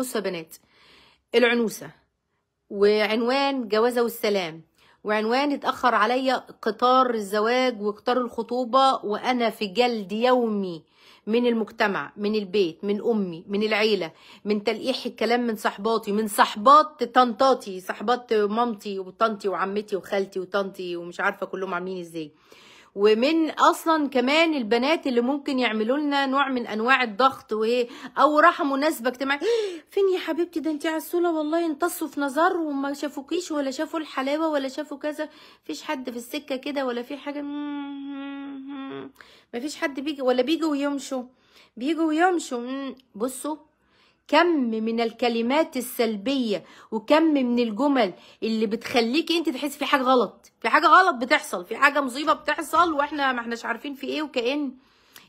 بصوا يا بنات العنوسه وعنوان جوازه والسلام وعنوان اتاخر عليا قطار الزواج وقطار الخطوبه وانا في جلد يومي من المجتمع من البيت من امي من العيله من تلقيح الكلام من صحباتي من صحبات طنطاتي صحبات مامتي وطنطي وعمتي وخالتي وطنطي ومش عارفه كلهم عاملين ازاي ومن اصلا كمان البنات اللي ممكن يعملوا لنا نوع من انواع الضغط وايه او راحه مناسبه اجتماعيه فين يا حبيبتي ده انت عسوله والله امتصوا في نظر وما شافوكيش ولا شافوا الحلاوه ولا شافوا كذا فيش حد في السكه كده ولا في حاجه مفيش حد بيجي ولا بيجوا ويمشوا بيجوا ويمشوا بصوا كم من الكلمات السلبيه وكم من الجمل اللي بتخليكي انت تحسي في حاجه غلط في حاجه غلط بتحصل في حاجه مصيبه بتحصل واحنا ما احناش عارفين في ايه وكأن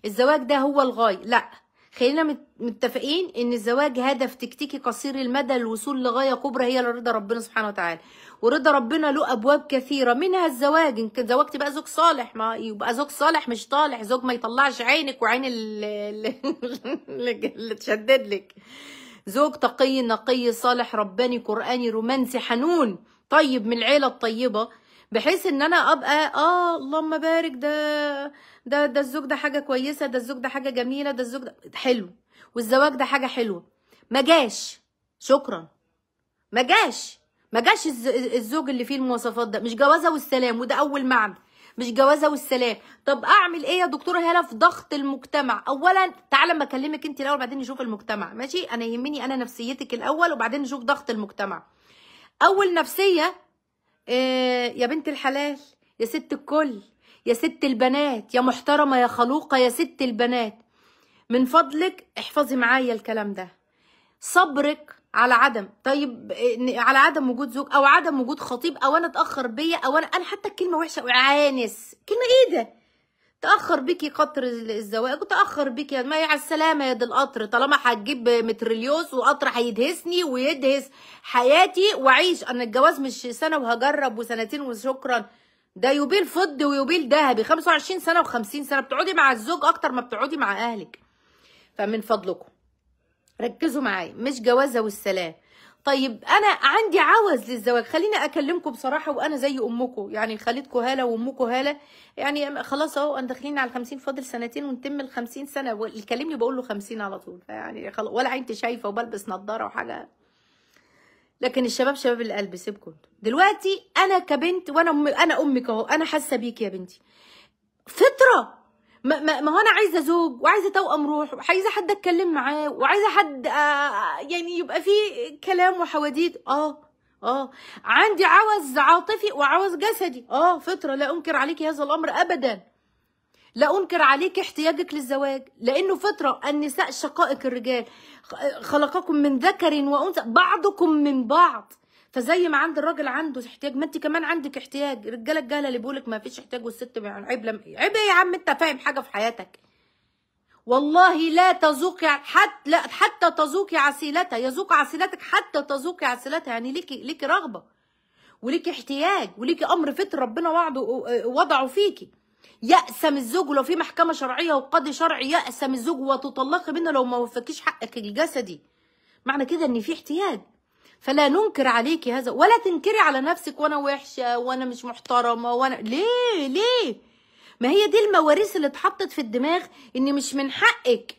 الزواج ده هو الغايه لا خلينا متفقين ان الزواج هدف تكتيكي قصير المدى للوصول لغايه كبرى هي لرضا ربنا سبحانه وتعالى ورضا ربنا له ابواب كثيره منها الزواج ان كان زوجت بقى زوج صالح ما يبقى زوج صالح مش طالح زوج ما يطلعش عينك وعين اللي تشدد لك زوج تقي نقي صالح رباني قراني رومانسي حنون طيب من العيله الطيبه بحيث ان انا ابقى اه اللهم بارك ده ده ده الزوج ده حاجه كويسه ده الزوج ده حاجه جميله ده الزوج ده حلو والزواج ده حاجه حلوه ما جاش شكرا ما جاش ما جاش الزوج اللي فيه المواصفات ده مش جوازه والسلام وده اول معنى مش جوازه والسلام طب اعمل ايه يا دكتوره هاله في ضغط المجتمع اولا تعالى اما اكلمك انت الاول بعدين نشوف المجتمع ماشي انا يهمني انا نفسيتك الاول وبعدين نشوف ضغط المجتمع اول نفسيه آه، يا بنت الحلال يا ست الكل يا ست البنات يا محترمة يا خلوقة يا ست البنات من فضلك احفظي معايا الكلام ده صبرك على عدم طيب على عدم وجود زوج او عدم وجود خطيب او انا اتاخر بيا او انا انا حتى الكلمه وحشه وعانس كلمه ايه ده تاخر بيكي قطر الزواج وتاخر بيكي ما هي على السلامه يا دي القطر طالما هتجيب متريليوس وقطر هيدهسني ويدهس حياتي واعيش انا الجواز مش سنه وهجرب وسنتين وشكرا ده يوبيل فضي ويوبيل ذهبي 25 سنه و50 سنه بتقعدي مع الزوج اكتر ما بتقعدي مع اهلك فمن فضلكم ركزوا معايا مش جوازه والسلام طيب انا عندي عوز للزواج خليني اكلمكم بصراحه وانا زي امكم يعني خالتكم هاله وامكم هاله يعني خلاص اهو انا داخلين على 50 فاضل سنتين ونتم ال 50 سنه واللي كلمني بقول له 50 على طول يعني خلاص ولا عينتي شايفه وبلبس نظاره وحاجه لكن الشباب شباب القلب سيبكم دلوقتي انا كبنت وانا أم انا امك اهو انا حاسه بيك يا بنتي فطره ما, ما, ما هو انا عايزه زوج وعايزه توأم روح وعايزه حد اتكلم معاه وعايزه حد آه،, آه يعني يبقى فيه كلام وحواديت اه اه عندي عوز عاطفي وعوز جسدي اه فطره لا انكر عليك هذا الامر ابدا لا انكر عليك احتياجك للزواج لانه فطره النساء شقائق الرجال خلقكم من ذكر وانثى بعضكم من بعض فزي ما عند الراجل عنده احتياج ما انت كمان عندك احتياج الرجاله الجهله اللي بيقولك ما فيش احتياج والست عيب لم عيب ايه يا عم انت فاهم حاجه في حياتك والله لا تذوقي حتى لا حتى تذوقي عسيلتها يذوق عسيلتك حتى تذوقي عسيلتها يعني ليكي ليكي رغبه وليكي احتياج وليكي امر فطر ربنا وضعه فيكي يأسم الزوج لو في محكمة شرعية وقاضي شرعي يأسم الزوج وتطلقي منه لو ما وفكيش حقك الجسدي معنى كده ان في احتياج فلا ننكر عليكي هذا ولا تنكري على نفسك وانا وحشه وانا مش محترمه وانا ليه ليه ما هي دي المواريث اللي اتحطت في الدماغ ان مش من حقك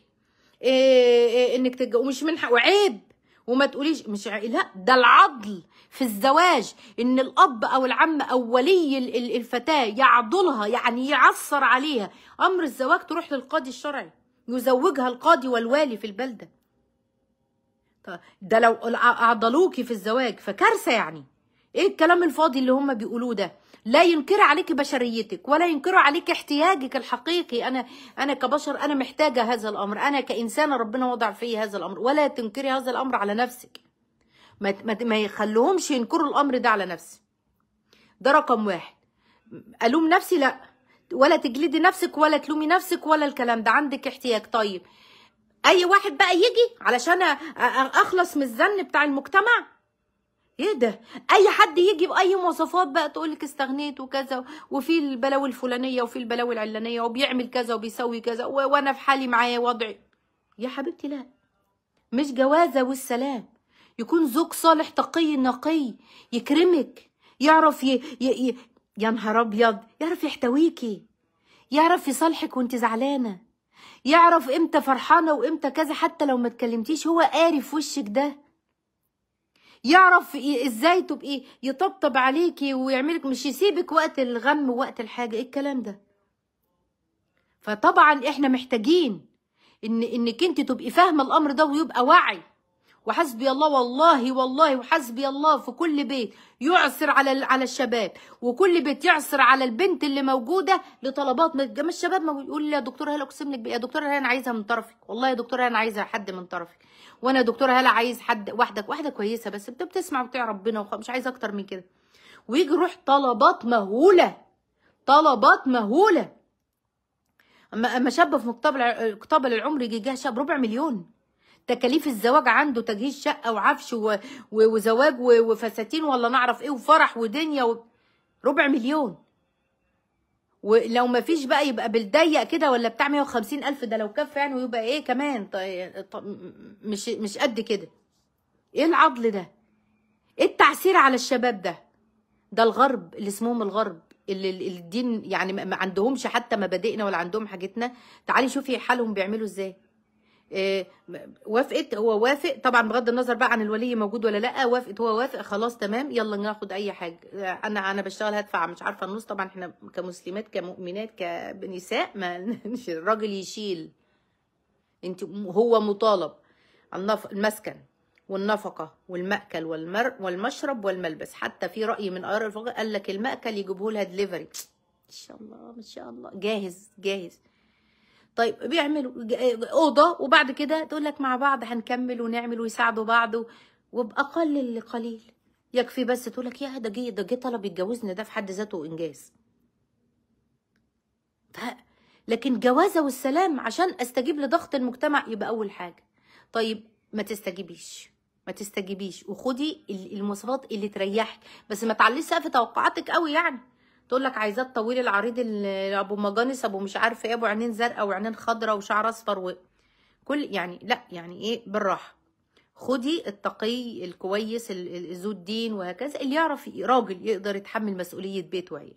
إيه إيه انك تتجوز ومش من حق وعيب وما تقوليش مش لا ده العضل في الزواج ان الاب او العم او ولي الفتاه يعضلها يعني يعصر عليها امر الزواج تروح للقاضي الشرعي يزوجها القاضي والوالي في البلده طيب، ده لو اعضلوكي في الزواج فكارثه يعني ايه الكلام الفاضي اللي هم بيقولوه ده لا ينكر عليك بشريتك ولا ينكر عليك احتياجك الحقيقي انا انا كبشر انا محتاجه هذا الامر انا كانسانه ربنا وضع في هذا الامر ولا تنكري هذا الامر على نفسك ما ما يخلوهمش ينكروا الامر ده على نفسي ده رقم واحد الوم نفسي لا ولا تجلدي نفسك ولا تلومي نفسك ولا الكلام ده عندك احتياج طيب اي واحد بقى يجي علشان اخلص من الزن بتاع المجتمع ايه ده اي حد يجي باي مواصفات بقى تقول لك استغنيت وكذا وفي البلاوي الفلانيه وفي البلاوي العلانيه وبيعمل كذا وبيسوي كذا وانا في حالي معايا وضعي يا حبيبتي لا مش جوازه والسلام يكون زوج صالح تقي نقي يكرمك يعرف ي... ي... ي... يا نهار ابيض يعرف يحتويكي يعرف يصالحك وانت زعلانه يعرف امتى فرحانه وامتى كذا حتى لو ما اتكلمتيش هو قاري في وشك ده يعرف ازاي تبقي يطبطب عليكي ويعملك مش يسيبك وقت الغم ووقت الحاجه ايه الكلام ده فطبعا احنا محتاجين ان انك انت تبقي فاهمه الامر ده ويبقى وعي وحسبي الله والله والله وحسبي الله في كل بيت يعسر على على الشباب وكل بيت يعسر على البنت اللي موجوده لطلبات ما الشباب ما يقول لي يا دكتوره هلا اقسم لك يا دكتوره هلا انا عايزها من طرفك والله يا دكتوره انا عايزها حد من طرفك وانا يا دكتوره هلا عايز حد واحده واحده كويسه بس انت بتسمع وبتعي ربنا مش عايزه اكتر من كده ويجي يروح طلبات مهوله طلبات مهوله اما شاب في مقتبل مقتبل العمر يجي جه شاب ربع مليون تكاليف الزواج عنده تجهيز شقه وعفش وزواج وفساتين ولا نعرف ايه وفرح ودنيا و... ربع مليون ولو ما فيش بقى يبقى بالضيق كده ولا بتاع 150 الف ده لو كف يعني ويبقى ايه كمان مش مش قد كده ايه العضل ده ايه التعسير على الشباب ده ده الغرب اللي اسمهم الغرب اللي الدين يعني ما عندهمش حتى مبادئنا ولا عندهم حاجتنا تعالي شوفي حالهم بيعملوا ازاي آه، وافقت هو وافق طبعا بغض النظر بقى عن الولي موجود ولا لا وافقت هو وافق خلاص تمام يلا ناخد اي حاجه آه، انا انا بشتغل هدفع مش عارفه النص طبعا احنا كمسلمات كمؤمنات كنساء ما الراجل يشيل انت هو مطالب المسكن والنفقة والمأكل والمر والمشرب والملبس حتى في رأي من آراء الفقهاء قال لك المأكل يجيبه لها دليفري إن شاء الله ما شاء الله جاهز جاهز طيب بيعملوا اوضه وبعد كده تقول لك مع بعض هنكمل ونعمل ويساعدوا بعض وباقل القليل يكفي بس تقول لك يا ده جه ده جه طلب يتجوزني ده في حد ذاته انجاز ف... لكن جوازه والسلام عشان استجيب لضغط المجتمع يبقى اول حاجه طيب ما تستجيبيش ما تستجيبيش وخدي المواصفات اللي تريحك بس ما تعليش سقف توقعاتك قوي يعني تقول لك عايزاه الطويل العريض ابو مجانس ابو مش عارفه ايه ابو عينين زرقاء وعينين خضراء وشعر اصفر و كل يعني لا يعني ايه بالراحه خدي التقي الكويس ذو الدين وهكذا اللي يعرف راجل يقدر يتحمل مسؤوليه بيت وعيله